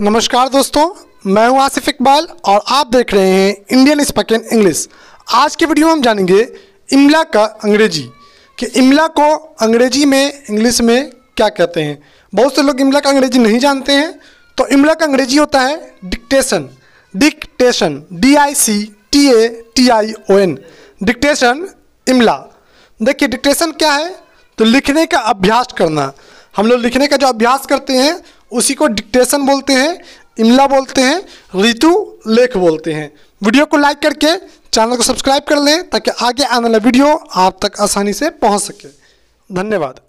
नमस्कार दोस्तों मैं हूं आसिफ इकबाल और आप देख रहे हैं इंडियन स्पोकन इंग्लिश आज के वीडियो में हम जानेंगे इमला का अंग्रेजी कि इमला को अंग्रेजी में इंग्लिश में क्या कहते हैं बहुत से लोग इमला का अंग्रेजी नहीं जानते हैं तो इमला का अंग्रेजी होता है dictation dictation D I C T A T I O N dictation इमला देखिए डिक्टेशन क्या है तो लिखने का अभ्यास करना हम लोग लिखने का जो अभ्यास करते हैं उसी को डिक्टेशन बोलते हैं इमला बोलते हैं ऋतु लेख बोलते हैं वीडियो को लाइक करके चैनल को सब्सक्राइब कर लें ताकि आगे आने वाला वीडियो आप तक आसानी से पहुंच सके धन्यवाद